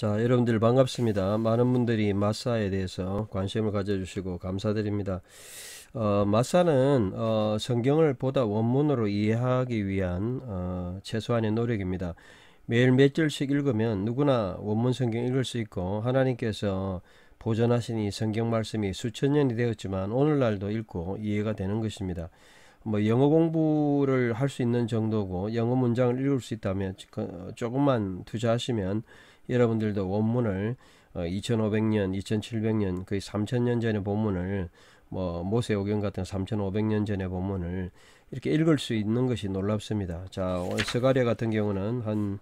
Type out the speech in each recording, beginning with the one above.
자 여러분들 반갑습니다. 많은 분들이 마사에 대해서 관심을 가져주시고 감사드립니다. 어, 마사는 어, 성경을 보다 원문으로 이해하기 위한 어, 최소한의 노력입니다. 매일 몇 절씩 읽으면 누구나 원문 성경 읽을 수 있고 하나님께서 보존하신 이 성경 말씀이 수천 년이 되었지만 오늘날도 읽고 이해가 되는 것입니다. 뭐 영어 공부를 할 수 있는 정도고 영어 문장을 읽을 수 있다면 그, 조금만 투자하시면 여러분들도 원문을 어, 2500년, 2700년, 거의 3000년 전의 본문을 뭐 모세 오경 같은 3500년 전의 본문을 이렇게 읽을 수 있는 것이 놀랍습니다. 자, 스가랴 같은 경우는 한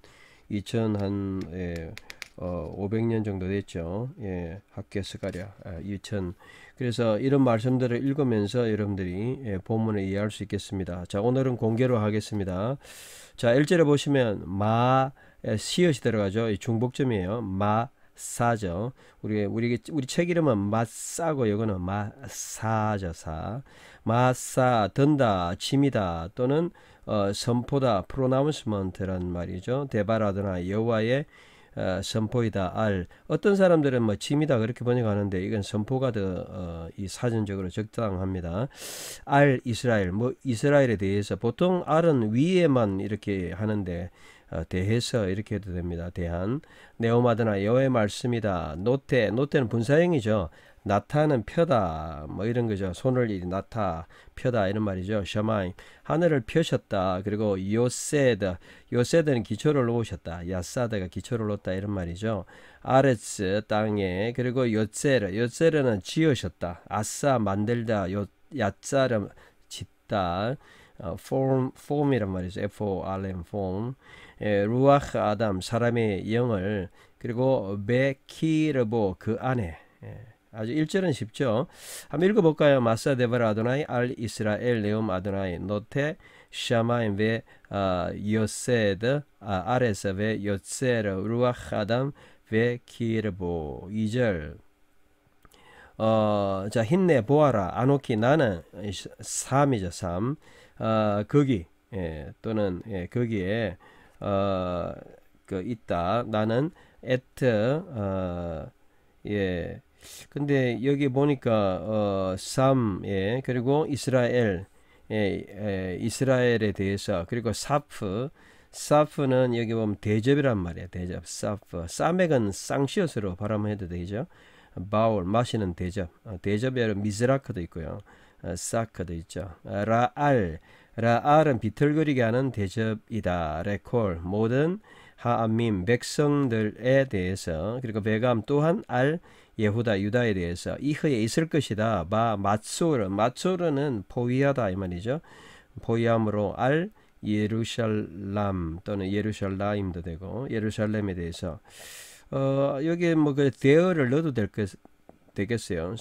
2000한 예, 어, 500년 정도 됐죠. 예, 학계 스가랴 아, 2000 그래서 이런 말씀들을 읽으면서 여러분들이 예, 본문을 이해할 수 있겠습니다. 자, 오늘은 공개로 하겠습니다. 자, 1절에 보시면 마 시옷이 들어가죠. 이 중복점이에요. 마 사죠. 우리 우리 우리 책 이름은 마사고 이거는 마사죠 사. 마사 든다 짐이다 또는 어, 선포다 프로나운스먼트란 말이죠. 대바라드나 여와의 어, 선포이다 알 어떤 사람들은 뭐 짐이다 그렇게 번역하는데 이건 선포가 더이 어, 사전적으로 적당합니다 알 이스라엘 뭐 이스라엘에 대해서 보통 알은 위에만 이렇게 하는데 어, 대해서 이렇게 해도 됩니다 대한 네오마드나 여호의 말씀이다 노테 노테는 분사형이죠 나타는 펴다 뭐 이런 거죠. 손을 나타 펴다 이런 말이죠. 샤마임 하늘을 펴셨다. 그리고 요세드 요세드는 기초를 놓으셨다. 야사드가 기초를 놓다 이런 말이죠. 아레스 땅에 그리고 요세르 요세르는 지으셨다. 아싸 만들다 요 야자름 짓다. 어, form, form이란 말이죠. F-O-R-M, form. 예, 루아흐 아담, 사람의 영을, 그리고 베키르보, 그 안에. 예. 아주 일절은 쉽죠. 한번 읽어볼까요? 마사 데바라 아도나이 알 이스라엘 레움 아도나이 노테 샤마임 베 아, 요세드 아, 아레사 베 요세르 루아흐 담베 키르보 2절 어, 자 힘내 보아라 아노키 나는 3이죠 3 어, 거기 예, 또는 예, 거기에 어, 그 있다 나는 at 어, 예 근데 여기 보니까 어, 삼예 그리고 이스라엘 예, 예, 이스라엘에 대해서 그리고 사프 사프는 여기 보면 대접이란 말이에요. 대접 사프 사맥은 쌍시옷으로 발음해도 되죠. 바울 마시는 대접 어, 대접에 미즈라크도 있고요. 어, 사크도 있죠. 어, 라알 라알은 비틀거리게 하는 대접이다. 레콜 모든 하암민 백성들에 대해서 그리고 베감 또한 알 예후다 유다에 대해서 이허에 있을 것이다. 마 마츠르 마츠르는 포위하다 이 말이죠. 포위함으로 알 예루살람 또는 예루살라임도 되고 예루살렘에 대해서 어 여기에 뭐그 대어를 넣어도 될것 되겠어요.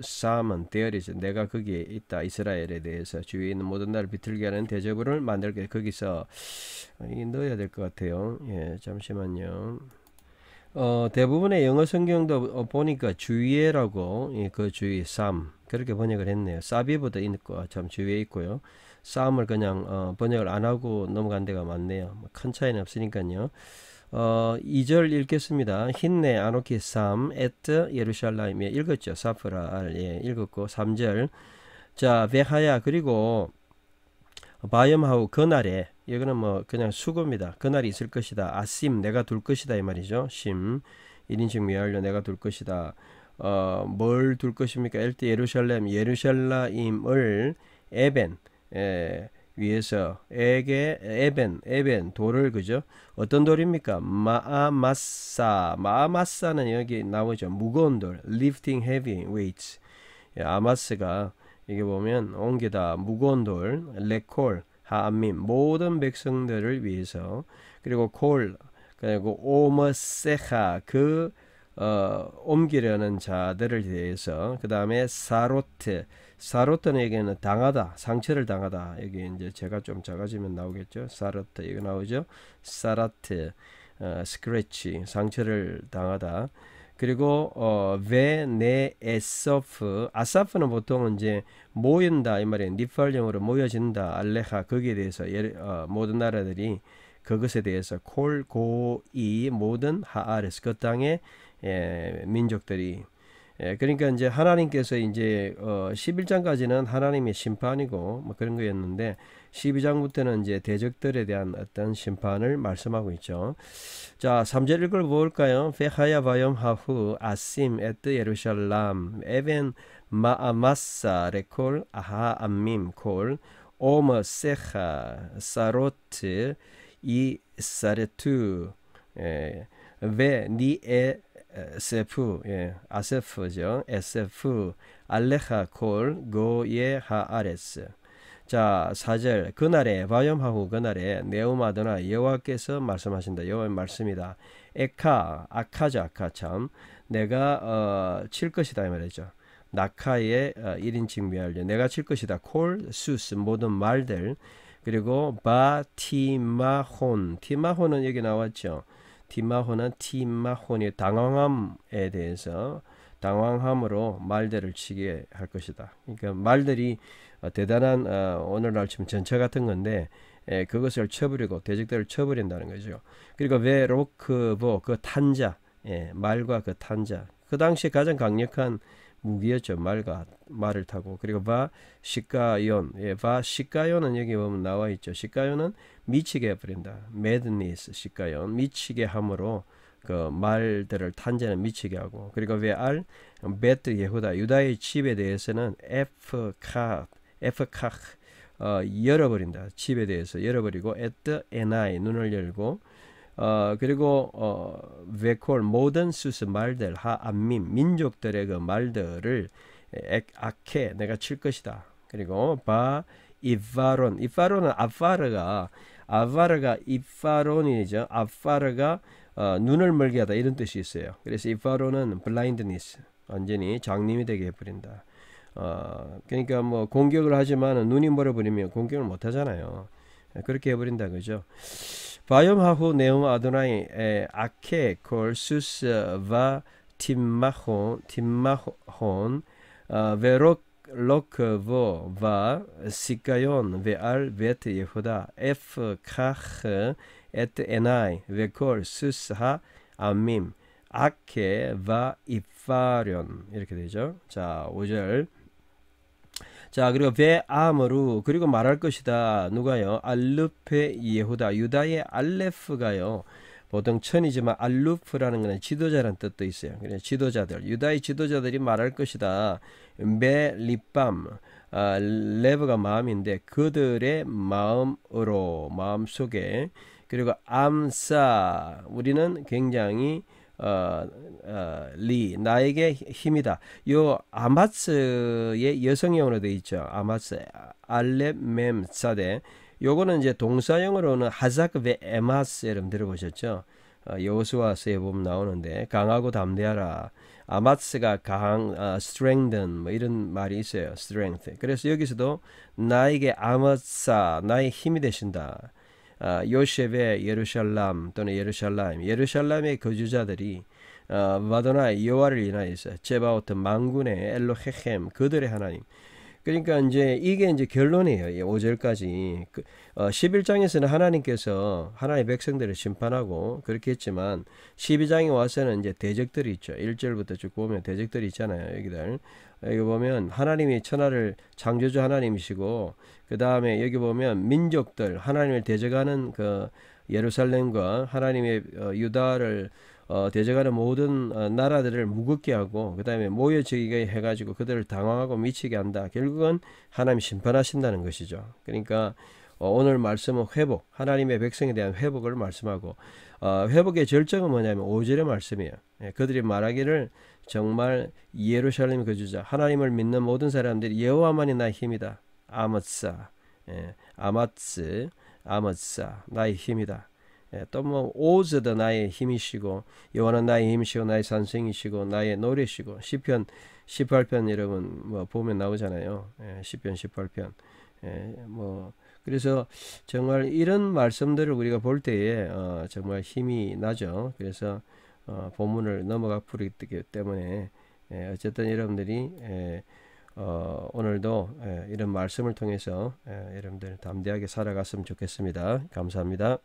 삼은 대열이죠. 내가 거기 있다. 이스라엘에 대해서 주위에 있는 모든 나를 비틀게 하는 대접을 만들게 거기서 넣어야 될 것 같아요. 예, 잠시만요. 어, 대부분의 영어 성경도 보니까 주의해라고 예, 그 주의 삶 그렇게 번역을 했네요. 사비보다 있고 참 주위에 있고요. 싸움을 그냥 어, 번역을 안 하고 넘어간 데가 많네요. 뭐 큰 차이는 없으니까요. 어, 2절 읽겠습니다. 힌네 아노키 삼 에트 예루살렘에 읽었죠. 사프랄 예, 읽었고 3절 자 베하야 그리고 바염하우 그날에 이거는 뭐 그냥 수고입니다. 그날이 있을 것이다. 아심 내가 둘 것이다 이 말이죠. 심 1인칭 미알려 내가 둘 것이다. 어, 뭘 둘 것입니까? 엘트 예루살렘 예루살라임을 에벤 에, 예, 위에서 에게 에벤 에벤 돌을 그죠? 어떤 돌입니까? 마아마사 마아마사는 여기 나오죠. 무거운 돌 lifting heavy weights 예, 아마스가 이게 보면 옮기다 무거운 돌 레콜 하민 모든 백성들을 위해서 그리고 골 그리고 오머세하 그 어, 옮기려는 자들을 대해서 그 다음에 사로트 사로트에게는 당하다 상처를 당하다 여기 이제 제가 좀 작아지면 나오겠죠 사로트 이거 나오죠 사라트 어, 스크래치 상처를 당하다 그리고 어, 베네에서프 아사프는 보통 이제 모인다 이 말이에요. 니팔령으로 모여진다 알레하 거기에 대해서 예를, 어, 모든 나라들이 그것에 대해서 콜고이 모든 하아레스 그 땅의 예, 민족들이 예, 그러니까 이제 하나님께서 이제 어 11장까지는 하나님의 심판이고 뭐 그런 거였는데 12장부터는 이제 대적들에 대한 어떤 심판을 말씀하고 있죠. 자, 3절 읽을 볼까요? 페하야 바염 하후 아심 에트 예루샬람 에벤 마아마사 레콜 아하 암밈 콜 오머 세하 사로트 이 사레투 에, 왜 니에 SF, 예, 아세죠 SF, 알레하 콜 고예 하아레스. 자, 사절 그날에 바염하고 그날에 네오마드나 여호와께서 말씀하신다. 여호와의 말씀이다. 에카, 아카자, 아카 참. 내가 어, 칠 것이다 이 말이죠. 나카의 어, 1인칭 미알려 내가 칠 것이다. 콜, 수스 모든 말들 그리고 바티마혼. 티마혼은 여기 나왔죠. 디마호나 티마호니 당황함에 대해서 당황함으로 말들을 치게 할 것이다. 그러니까 말들이 어, 대단한 어, 오늘날 지금 전차 같은 건데 에, 예, 그것을 쳐버리고 대적들을 쳐버린다는 거죠. 그리고 왜 로크보 그 탄자 예, 말과 그 탄자 그 당시 가장 강력한 무기의 전말과 말을 타고 그리고 바시카 y o 예, 바 시카연은 여기 보면 나와 있죠. 시카연은 미치게 해버린다. madness 시카연 미치게 함으로 그 말들을 탄제는 미치게 하고 그리고 왜알 베트 예후다 유다의 집에 대해서는 에프카 에프카 어, 열어버린다 집에 대해서 열어버리고 에트 에나이 눈을 열고 어, 그리고 어, 베콜 모든 수스 말들 하 안민 민족들의 그 말들을 액, 아케 내가 칠 것이다. 그리고 바 이파론 이파론은 아파르가 아파르가 이파론이죠. 아파르가 어, 눈을 멀게 하다 이런 뜻이 있어요. 그래서 이파론은 블라인드니스 완전히 장님이 되게 해버린다. 어, 그러니까 뭐 공격을 하지만 눈이 멀어버리면 공격을 못하잖아요. 그렇게 해버린다 그죠. Vayomhahu neum Adonai ake kol sus va timahon timahon verok lokvo va sikayon ve'al vet Yehuda ef kach et enai vekol sus ha amim ake va ifarion 이렇게 되죠. 자, 5절 자 그리고 베 아머루 그리고 말할 것이다 누가요? 알루페 예후다 유다의 알레프가요. 보통 천이지만 알루프라는 것은 지도자란 뜻도 있어요. 그래서 지도자들 유다의 지도자들이 말할 것이다. 베 립밤 아, 레브가 마음인데 그들의 마음으로 마음 속에 그리고 암사 우리는 굉장히 어, 어, 리 나에게 힘이다. 요 아마츠의 여성형으로 되어 있죠. 아마츠 알레맴 사데. 요거는 이제 동사형으로는 하자크베 에마스 여러분 들어보셨죠? 어, 여호수아서에 보면 나오는데 강하고 담대하라. 아마츠가 강, 어, strengthen 뭐 이런 말이 있어요. strength. 그래서 여기서도 나에게 아마사 나의 힘이 되신다. 아, 요셉의 예루살렘 또는 예루살렘, 예루살렘의 거주자들이 그 바도나 어, 여호와를 인하여서 제바오트 망군의 엘로헤헴 그들의 하나님 그러니까 이제 이게 이제 결론이에요. 5절까지 그, 어, 11장에서는 하나님께서 하나님의 백성들을 심판하고 그렇게 했지만 12장에 와서는 이제 대적들이 있죠. 1절부터 쭉 보면 대적들이 있잖아요. 여기들. 여기 보면 하나님이 천하를 창조주 하나님이시고 그 다음에 여기 보면 민족들 하나님을 대적하는 그 예루살렘과 하나님의 어, 유다를 어, 대적하는 모든 어, 나라들을 무겁게 하고 그 다음에 모여지게 해가지고 그들을 당황하고 미치게 한다. 결국은 하나님 이 심판하신다는 것이죠. 그러니까 어, 오늘 말씀은 회복, 하나님의 백성에 대한 회복을 말씀하고 어, 회복의 절정은 뭐냐면 오절의 말씀이에요. 예, 그들이 말하기를 정말 예루살렘 거주자 그 하나님을 믿는 모든 사람들이 여호와만이 나의 힘이다. 아마사, 예, 아마츠, 아마사 나의 힘이다. 예, 또뭐 오즈도 나의 힘이시고 여호와는 나의 힘이시고 나의 산성이시고 나의 노래시고 시편 18편 여러분 뭐 보면 나오잖아요. 예, 시편 18편. 예, 뭐 그래서 정말 이런 말씀들을 우리가 볼 때에 어, 정말 힘이 나죠. 그래서 어, 본문을 넘어가 부르기 때문에 예, 어쨌든 여러분들이 어, 오늘도 이런 말씀을 통해서 여러분들 담대하게 살아갔으면 좋겠습니다. 감사합니다.